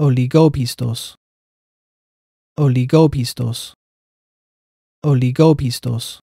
oligopistos oligopistos oligopistos